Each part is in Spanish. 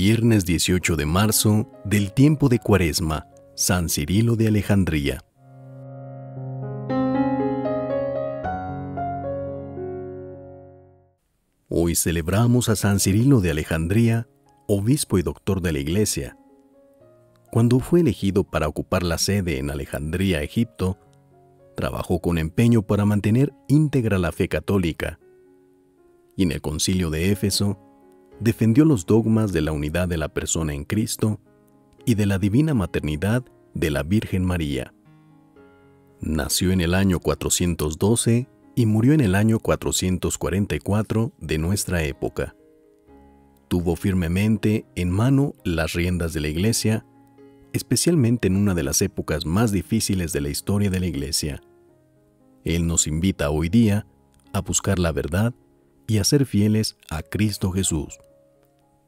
Viernes 18 de marzo del tiempo de Cuaresma, San Cirilo de Alejandría. Hoy celebramos a San Cirilo de Alejandría, obispo y doctor de la Iglesia. Cuando fue elegido para ocupar la sede en Alejandría, Egipto, trabajó con empeño para mantener íntegra la fe católica. Y en el concilio de Éfeso, defendió los dogmas de la unidad de la persona en Cristo y de la divina maternidad de la Virgen María. Nació en el año 412 y murió en el año 444 de nuestra época. Tuvo firmemente en mano las riendas de la Iglesia, especialmente en una de las épocas más difíciles de la historia de la Iglesia. Él nos invita hoy día a buscar la verdad y a ser fieles a Cristo Jesús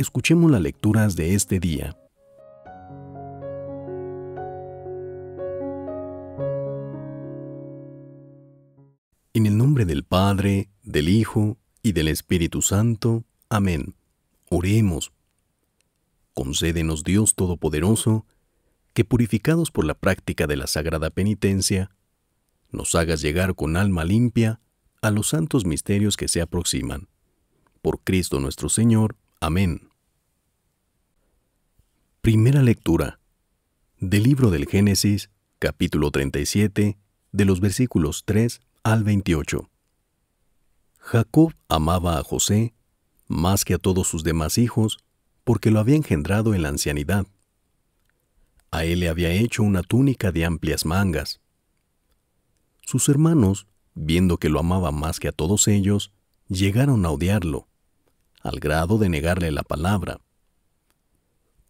escuchemos las lecturas de este día. En el nombre del Padre, del Hijo y del Espíritu Santo. Amén. Oremos. Concédenos Dios Todopoderoso, que purificados por la práctica de la sagrada penitencia, nos hagas llegar con alma limpia a los santos misterios que se aproximan. Por Cristo nuestro Señor. Amén. Primera lectura del libro del Génesis, capítulo 37, de los versículos 3 al 28. Jacob amaba a José más que a todos sus demás hijos porque lo había engendrado en la ancianidad. A él le había hecho una túnica de amplias mangas. Sus hermanos, viendo que lo amaba más que a todos ellos, llegaron a odiarlo, al grado de negarle la palabra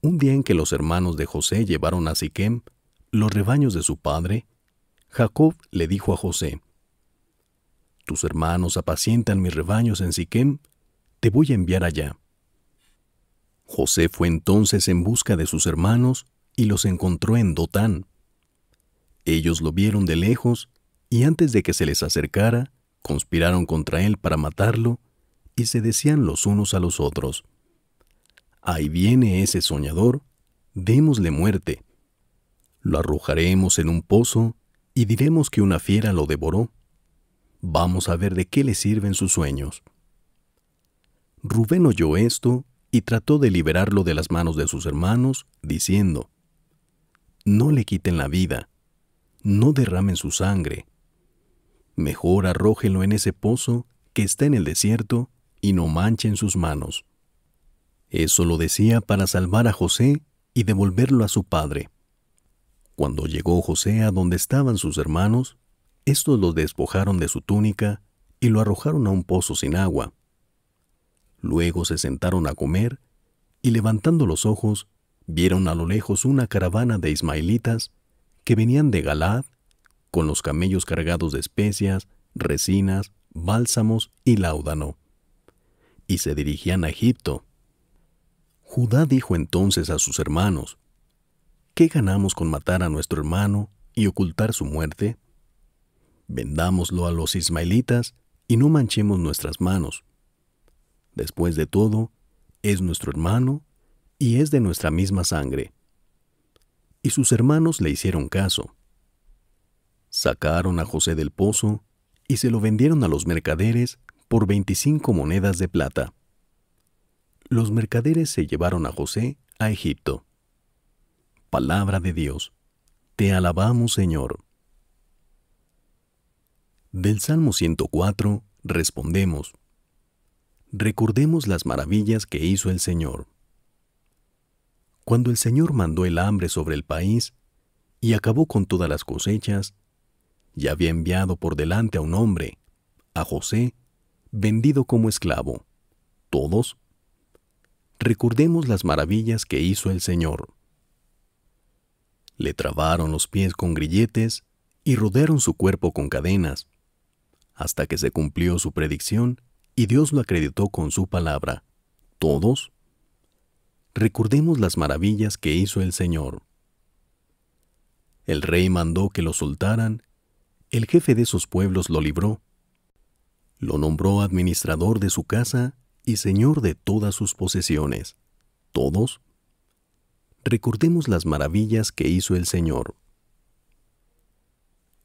un día en que los hermanos de José llevaron a Siquem los rebaños de su padre, Jacob le dijo a José: Tus hermanos apacientan mis rebaños en Siquem, te voy a enviar allá. José fue entonces en busca de sus hermanos y los encontró en Dotán. Ellos lo vieron de lejos y antes de que se les acercara, conspiraron contra él para matarlo y se decían los unos a los otros: Ahí viene ese soñador, démosle muerte. Lo arrojaremos en un pozo y diremos que una fiera lo devoró. Vamos a ver de qué le sirven sus sueños. Rubén oyó esto y trató de liberarlo de las manos de sus hermanos, diciendo, No le quiten la vida, no derramen su sangre. Mejor arrójenlo en ese pozo que está en el desierto y no manchen sus manos. Eso lo decía para salvar a José y devolverlo a su padre. Cuando llegó José a donde estaban sus hermanos, estos lo despojaron de su túnica y lo arrojaron a un pozo sin agua. Luego se sentaron a comer y levantando los ojos, vieron a lo lejos una caravana de ismaelitas que venían de Galad con los camellos cargados de especias, resinas, bálsamos y laudano. y se dirigían a Egipto. Judá dijo entonces a sus hermanos, ¿Qué ganamos con matar a nuestro hermano y ocultar su muerte? Vendámoslo a los ismaelitas y no manchemos nuestras manos. Después de todo, es nuestro hermano y es de nuestra misma sangre. Y sus hermanos le hicieron caso. Sacaron a José del pozo y se lo vendieron a los mercaderes por veinticinco monedas de plata los mercaderes se llevaron a José a Egipto. Palabra de Dios. Te alabamos, Señor. Del Salmo 104 respondemos. Recordemos las maravillas que hizo el Señor. Cuando el Señor mandó el hambre sobre el país y acabó con todas las cosechas, y había enviado por delante a un hombre, a José, vendido como esclavo, todos recordemos las maravillas que hizo el Señor. Le trabaron los pies con grilletes y rodearon su cuerpo con cadenas, hasta que se cumplió su predicción y Dios lo acreditó con su palabra. ¿Todos? Recordemos las maravillas que hizo el Señor. El rey mandó que lo soltaran, el jefe de sus pueblos lo libró, lo nombró administrador de su casa Señor de todas sus posesiones. ¿Todos? Recordemos las maravillas que hizo el Señor.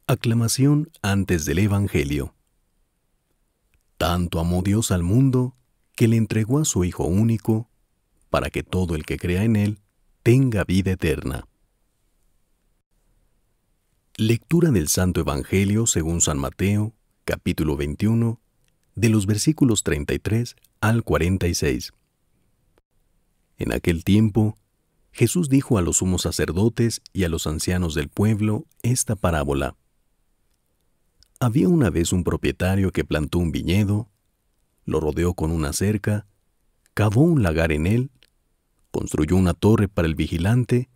Aclamación antes del Evangelio. Tanto amó Dios al mundo que le entregó a su Hijo único, para que todo el que crea en Él tenga vida eterna. Lectura del Santo Evangelio según San Mateo, capítulo 21, de los versículos 33 al 46. En aquel tiempo, Jesús dijo a los sumos sacerdotes y a los ancianos del pueblo esta parábola. Había una vez un propietario que plantó un viñedo, lo rodeó con una cerca, cavó un lagar en él, construyó una torre para el vigilante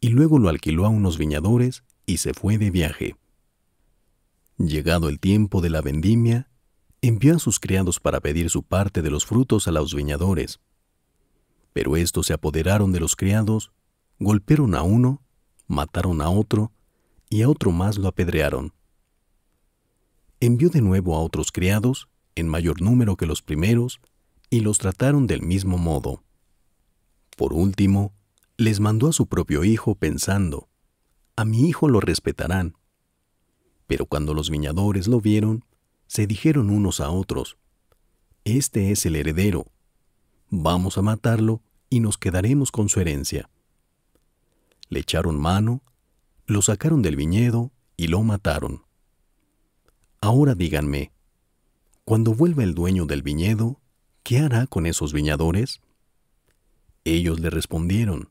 y luego lo alquiló a unos viñadores y se fue de viaje. Llegado el tiempo de la vendimia, envió a sus criados para pedir su parte de los frutos a los viñadores. Pero estos se apoderaron de los criados, golpearon a uno, mataron a otro, y a otro más lo apedrearon. Envió de nuevo a otros criados, en mayor número que los primeros, y los trataron del mismo modo. Por último, les mandó a su propio hijo pensando, a mi hijo lo respetarán. Pero cuando los viñadores lo vieron, se dijeron unos a otros, Este es el heredero, vamos a matarlo y nos quedaremos con su herencia. Le echaron mano, lo sacaron del viñedo y lo mataron. Ahora díganme, cuando vuelva el dueño del viñedo, ¿qué hará con esos viñadores? Ellos le respondieron,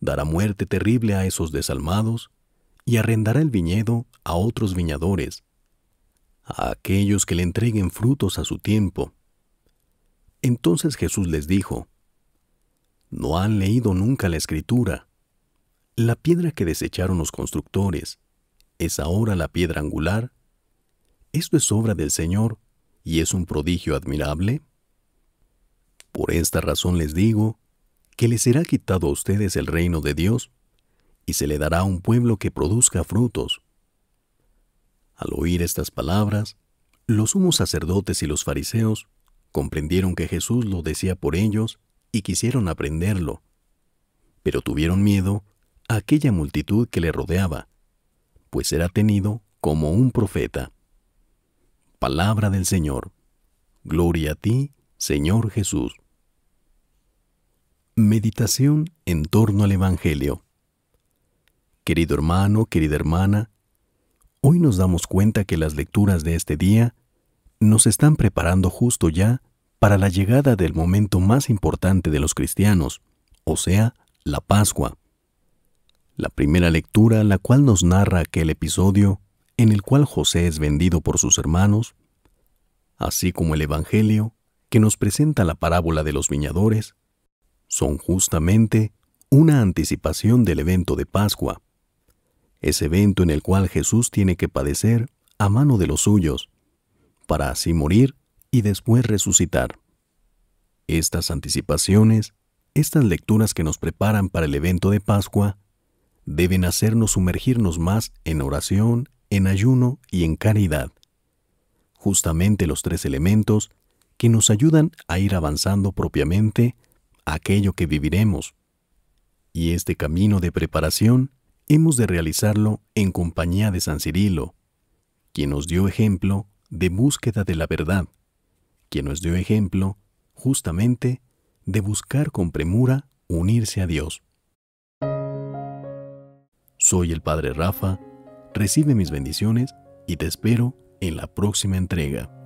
dará muerte terrible a esos desalmados y arrendará el viñedo a otros viñadores a aquellos que le entreguen frutos a su tiempo. Entonces Jesús les dijo, ¿No han leído nunca la escritura? La piedra que desecharon los constructores es ahora la piedra angular. Esto es obra del Señor y es un prodigio admirable. Por esta razón les digo que les será quitado a ustedes el reino de Dios y se le dará a un pueblo que produzca frutos al oír estas palabras, los sumos sacerdotes y los fariseos comprendieron que Jesús lo decía por ellos y quisieron aprenderlo, pero tuvieron miedo a aquella multitud que le rodeaba, pues era tenido como un profeta. Palabra del Señor. Gloria a ti, Señor Jesús. Meditación en torno al Evangelio. Querido hermano, querida hermana, Hoy nos damos cuenta que las lecturas de este día nos están preparando justo ya para la llegada del momento más importante de los cristianos, o sea, la Pascua. La primera lectura, la cual nos narra aquel episodio en el cual José es vendido por sus hermanos, así como el Evangelio, que nos presenta la parábola de los viñadores, son justamente una anticipación del evento de Pascua. Ese evento en el cual Jesús tiene que padecer a mano de los suyos, para así morir y después resucitar. Estas anticipaciones, estas lecturas que nos preparan para el evento de Pascua, deben hacernos sumergirnos más en oración, en ayuno y en caridad, justamente los tres elementos que nos ayudan a ir avanzando propiamente aquello que viviremos. Y este camino de preparación hemos de realizarlo en compañía de San Cirilo, quien nos dio ejemplo de búsqueda de la verdad, quien nos dio ejemplo, justamente, de buscar con premura unirse a Dios. Soy el Padre Rafa, recibe mis bendiciones y te espero en la próxima entrega.